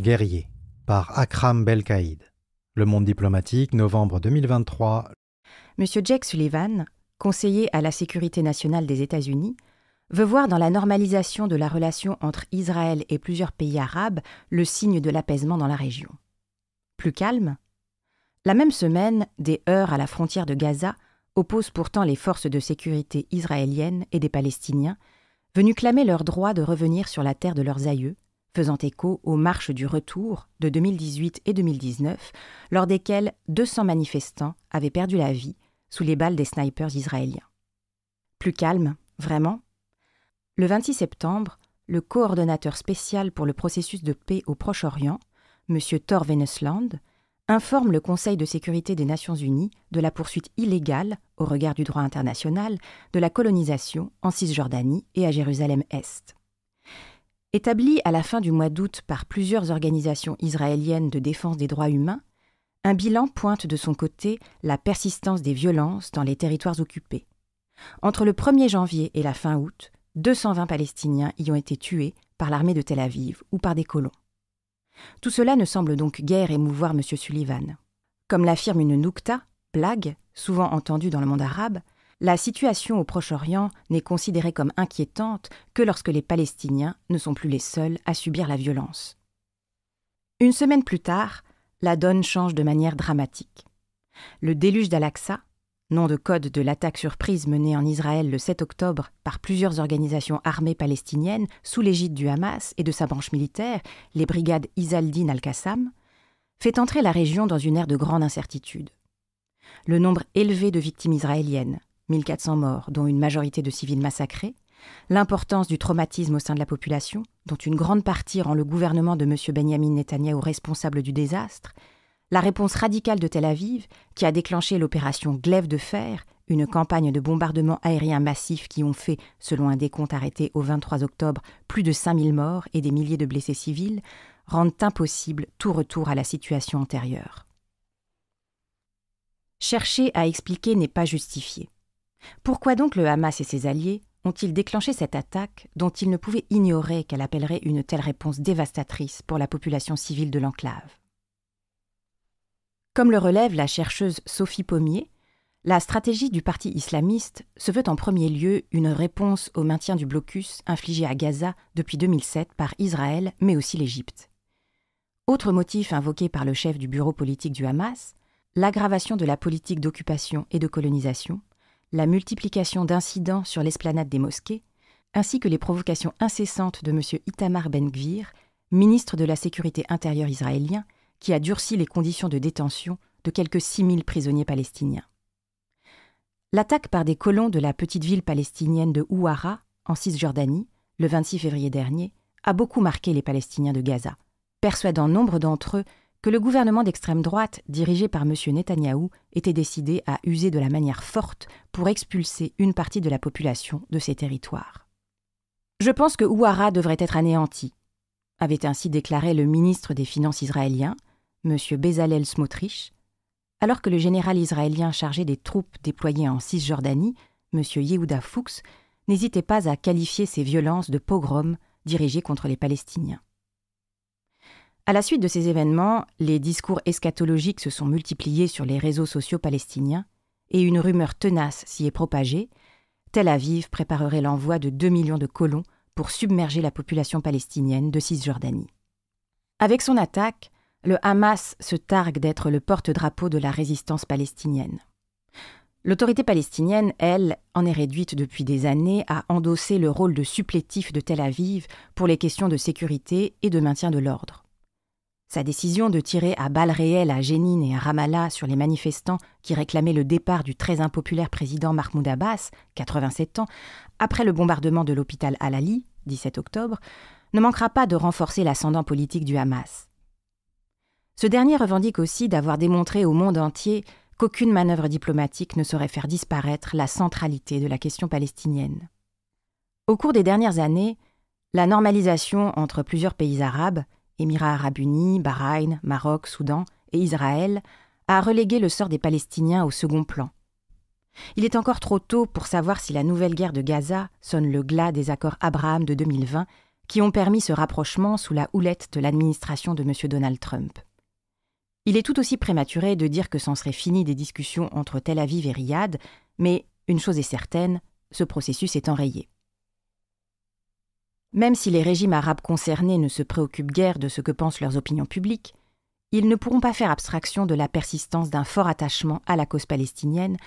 guerrier Le Monde diplomatique, novembre 2023. Monsieur Jack Sullivan, conseiller à la sécurité nationale des États-Unis, veut voir dans la normalisation de la relation entre Israël et plusieurs pays arabes le signe de l'apaisement dans la région. Plus calme La même semaine, des heurts à la frontière de Gaza opposent pourtant les forces de sécurité israéliennes et des Palestiniens, venus clamer leur droit de revenir sur la terre de leurs aïeux, faisant écho aux marches du retour de 2018 et 2019, lors desquelles 200 manifestants avaient perdu la vie sous les balles des snipers israéliens. Plus calme, vraiment Le 26 septembre, le coordonnateur spécial pour le processus de paix au Proche-Orient, M. Thor Venesland, informe le Conseil de sécurité des Nations Unies de la poursuite illégale, au regard du droit international, de la colonisation en Cisjordanie et à Jérusalem-Est. Établi à la fin du mois d'août par plusieurs organisations israéliennes de défense des droits humains, un bilan pointe de son côté la persistance des violences dans les territoires occupés. Entre le 1er janvier et la fin août, 220 Palestiniens y ont été tués par l'armée de Tel Aviv ou par des colons. Tout cela ne semble donc guère émouvoir M. Sullivan. Comme l'affirme une noukta, blague, souvent entendue dans le monde arabe, la situation au Proche-Orient n'est considérée comme inquiétante que lorsque les Palestiniens ne sont plus les seuls à subir la violence. Une semaine plus tard, la donne change de manière dramatique. Le déluge d'Al-Aqsa, nom de code de l'attaque surprise menée en Israël le 7 octobre par plusieurs organisations armées palestiniennes sous l'égide du Hamas et de sa branche militaire, les brigades Isaldine al-Qassam, fait entrer la région dans une ère de grande incertitude. Le nombre élevé de victimes israéliennes, 1400 morts, dont une majorité de civils massacrés, l'importance du traumatisme au sein de la population, dont une grande partie rend le gouvernement de M. Benjamin Netanyahu responsable du désastre, la réponse radicale de Tel Aviv, qui a déclenché l'opération Glaive de fer, une campagne de bombardements aériens massifs qui ont fait, selon un décompte arrêté au 23 octobre, plus de 5000 morts et des milliers de blessés civils, rendent impossible tout retour à la situation antérieure. Chercher à expliquer n'est pas justifié. Pourquoi donc le Hamas et ses alliés ont-ils déclenché cette attaque dont ils ne pouvaient ignorer qu'elle appellerait une telle réponse dévastatrice pour la population civile de l'enclave Comme le relève la chercheuse Sophie Pommier, la stratégie du parti islamiste se veut en premier lieu une réponse au maintien du blocus infligé à Gaza depuis 2007 par Israël, mais aussi l'Égypte. Autre motif invoqué par le chef du bureau politique du Hamas, l'aggravation de la politique d'occupation et de colonisation, la multiplication d'incidents sur l'esplanade des mosquées, ainsi que les provocations incessantes de M. Itamar Ben-Gvir, ministre de la Sécurité intérieure israélien, qui a durci les conditions de détention de quelques 6000 prisonniers palestiniens. L'attaque par des colons de la petite ville palestinienne de Ouara, en Cisjordanie, le 26 février dernier, a beaucoup marqué les Palestiniens de Gaza, persuadant nombre d'entre eux que le gouvernement d'extrême droite, dirigé par M. Netanyahou, était décidé à user de la manière forte pour expulser une partie de la population de ces territoires. Je pense que Ouara devrait être anéanti, avait ainsi déclaré le ministre des Finances israélien, M. Bezalel Smotrich, alors que le général israélien chargé des troupes déployées en Cisjordanie, M. Yehuda Fuchs, n'hésitait pas à qualifier ces violences de pogroms dirigés contre les Palestiniens. À la suite de ces événements, les discours eschatologiques se sont multipliés sur les réseaux sociaux palestiniens et une rumeur tenace s'y est propagée. Tel Aviv préparerait l'envoi de 2 millions de colons pour submerger la population palestinienne de Cisjordanie. Avec son attaque, le Hamas se targue d'être le porte-drapeau de la résistance palestinienne. L'autorité palestinienne, elle, en est réduite depuis des années à endosser le rôle de supplétif de Tel Aviv pour les questions de sécurité et de maintien de l'ordre. Sa décision de tirer à balles réelles à Jénine et à Ramallah sur les manifestants qui réclamaient le départ du très impopulaire président Mahmoud Abbas, 87 ans, après le bombardement de l'hôpital Al-Ali, 17 octobre, ne manquera pas de renforcer l'ascendant politique du Hamas. Ce dernier revendique aussi d'avoir démontré au monde entier qu'aucune manœuvre diplomatique ne saurait faire disparaître la centralité de la question palestinienne. Au cours des dernières années, la normalisation entre plusieurs pays arabes Émirats arabes unis, Bahreïn, Maroc, Soudan et Israël, a relégué le sort des Palestiniens au second plan. Il est encore trop tôt pour savoir si la nouvelle guerre de Gaza sonne le glas des accords Abraham de 2020 qui ont permis ce rapprochement sous la houlette de l'administration de M. Donald Trump. Il est tout aussi prématuré de dire que s'en serait fini des discussions entre Tel Aviv et Riyad, mais une chose est certaine, ce processus est enrayé. Même si les régimes arabes concernés ne se préoccupent guère de ce que pensent leurs opinions publiques, ils ne pourront pas faire abstraction de la persistance d'un fort attachement à la cause palestinienne,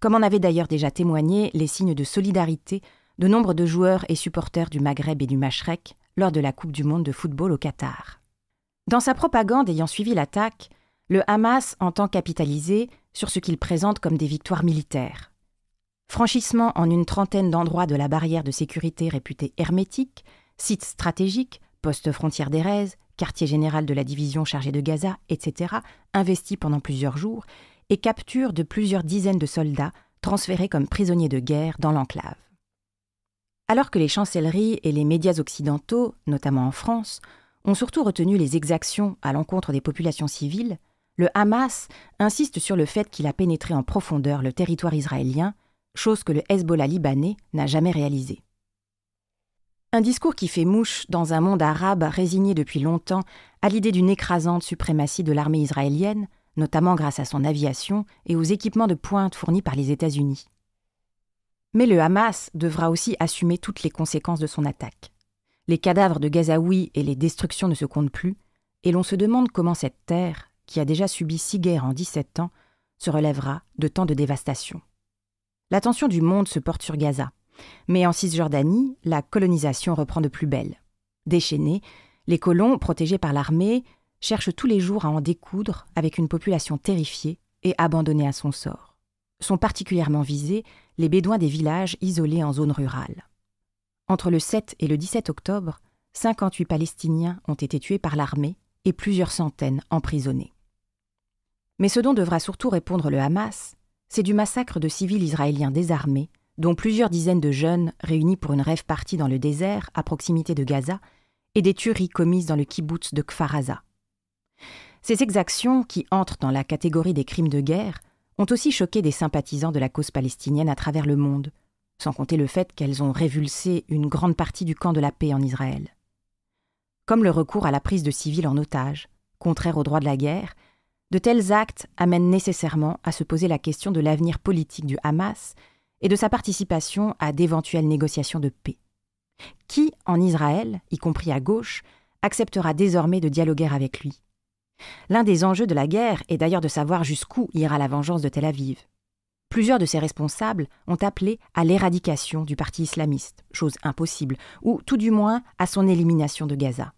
comme en avaient d'ailleurs déjà témoigné les signes de solidarité de nombre de joueurs et supporters du Maghreb et du Machrek lors de la Coupe du Monde de football au Qatar. Dans sa propagande ayant suivi l'attaque, le Hamas entend capitaliser sur ce qu'il présente comme des victoires militaires, franchissement en une trentaine d'endroits de la barrière de sécurité réputée hermétique, sites stratégiques, postes frontières d'Erez, quartier général de la division chargée de Gaza, etc., investis pendant plusieurs jours, et capture de plusieurs dizaines de soldats transférés comme prisonniers de guerre dans l'enclave. Alors que les chancelleries et les médias occidentaux, notamment en France, ont surtout retenu les exactions à l'encontre des populations civiles, le Hamas insiste sur le fait qu'il a pénétré en profondeur le territoire israélien chose que le Hezbollah libanais n'a jamais réalisée. Un discours qui fait mouche dans un monde arabe résigné depuis longtemps à l'idée d'une écrasante suprématie de l'armée israélienne, notamment grâce à son aviation et aux équipements de pointe fournis par les États-Unis. Mais le Hamas devra aussi assumer toutes les conséquences de son attaque. Les cadavres de Gazaoui et les destructions ne se comptent plus, et l'on se demande comment cette terre, qui a déjà subi six guerres en 17 ans, se relèvera de tant de dévastations. L'attention du monde se porte sur Gaza. Mais en Cisjordanie, la colonisation reprend de plus belle. Déchaînés, les colons, protégés par l'armée, cherchent tous les jours à en découdre avec une population terrifiée et abandonnée à son sort. Sont particulièrement visés les bédouins des villages isolés en zone rurale. Entre le 7 et le 17 octobre, 58 Palestiniens ont été tués par l'armée et plusieurs centaines emprisonnés. Mais ce dont devra surtout répondre le Hamas, c'est du massacre de civils israéliens désarmés, dont plusieurs dizaines de jeunes réunis pour une rêve partie dans le désert, à proximité de Gaza, et des tueries commises dans le kibbutz de Kfaraza. Ces exactions, qui entrent dans la catégorie des crimes de guerre, ont aussi choqué des sympathisants de la cause palestinienne à travers le monde, sans compter le fait qu'elles ont révulsé une grande partie du camp de la paix en Israël. Comme le recours à la prise de civils en otage, contraire au droit de la guerre, de tels actes amènent nécessairement à se poser la question de l'avenir politique du Hamas et de sa participation à d'éventuelles négociations de paix. Qui, en Israël, y compris à gauche, acceptera désormais de dialoguer avec lui L'un des enjeux de la guerre est d'ailleurs de savoir jusqu'où ira la vengeance de Tel Aviv. Plusieurs de ses responsables ont appelé à l'éradication du parti islamiste, chose impossible, ou tout du moins à son élimination de Gaza.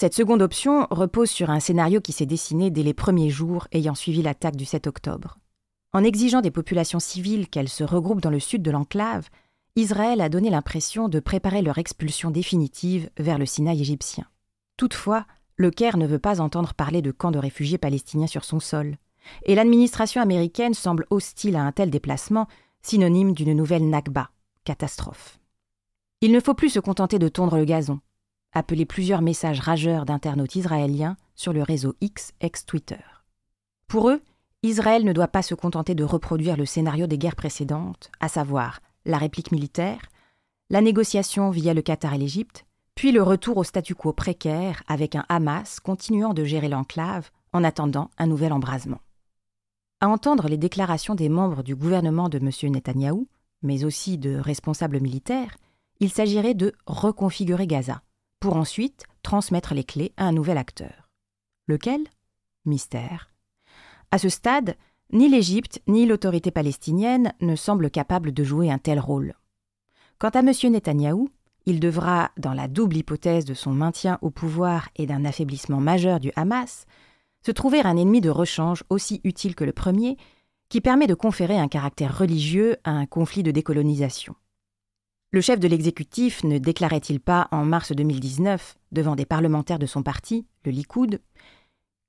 Cette seconde option repose sur un scénario qui s'est dessiné dès les premiers jours ayant suivi l'attaque du 7 octobre. En exigeant des populations civiles qu'elles se regroupent dans le sud de l'enclave, Israël a donné l'impression de préparer leur expulsion définitive vers le Sinaï égyptien. Toutefois, le Caire ne veut pas entendre parler de camps de réfugiés palestiniens sur son sol, et l'administration américaine semble hostile à un tel déplacement, synonyme d'une nouvelle Nakba, catastrophe. Il ne faut plus se contenter de tondre le gazon appelé plusieurs messages rageurs d'internautes israéliens sur le réseau X ex-Twitter. Pour eux, Israël ne doit pas se contenter de reproduire le scénario des guerres précédentes, à savoir la réplique militaire, la négociation via le Qatar et l'Égypte, puis le retour au statu quo précaire avec un Hamas continuant de gérer l'enclave en attendant un nouvel embrasement. À entendre les déclarations des membres du gouvernement de M. Netanyahou, mais aussi de responsables militaires, il s'agirait de reconfigurer Gaza, pour ensuite transmettre les clés à un nouvel acteur. Lequel Mystère. À ce stade, ni l'Égypte ni l'autorité palestinienne ne semblent capables de jouer un tel rôle. Quant à M. Netanyahou, il devra, dans la double hypothèse de son maintien au pouvoir et d'un affaiblissement majeur du Hamas, se trouver un ennemi de rechange aussi utile que le premier, qui permet de conférer un caractère religieux à un conflit de décolonisation. Le chef de l'exécutif ne déclarait-il pas en mars 2019, devant des parlementaires de son parti, le Likoud,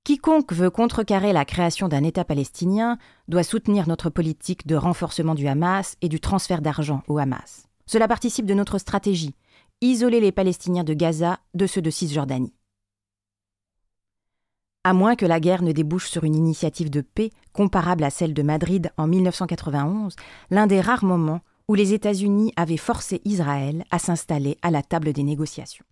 Quiconque veut contrecarrer la création d'un État palestinien doit soutenir notre politique de renforcement du Hamas et du transfert d'argent au Hamas. Cela participe de notre stratégie, isoler les Palestiniens de Gaza de ceux de Cisjordanie. À moins que la guerre ne débouche sur une initiative de paix comparable à celle de Madrid en 1991, l'un des rares moments où les États-Unis avaient forcé Israël à s'installer à la table des négociations.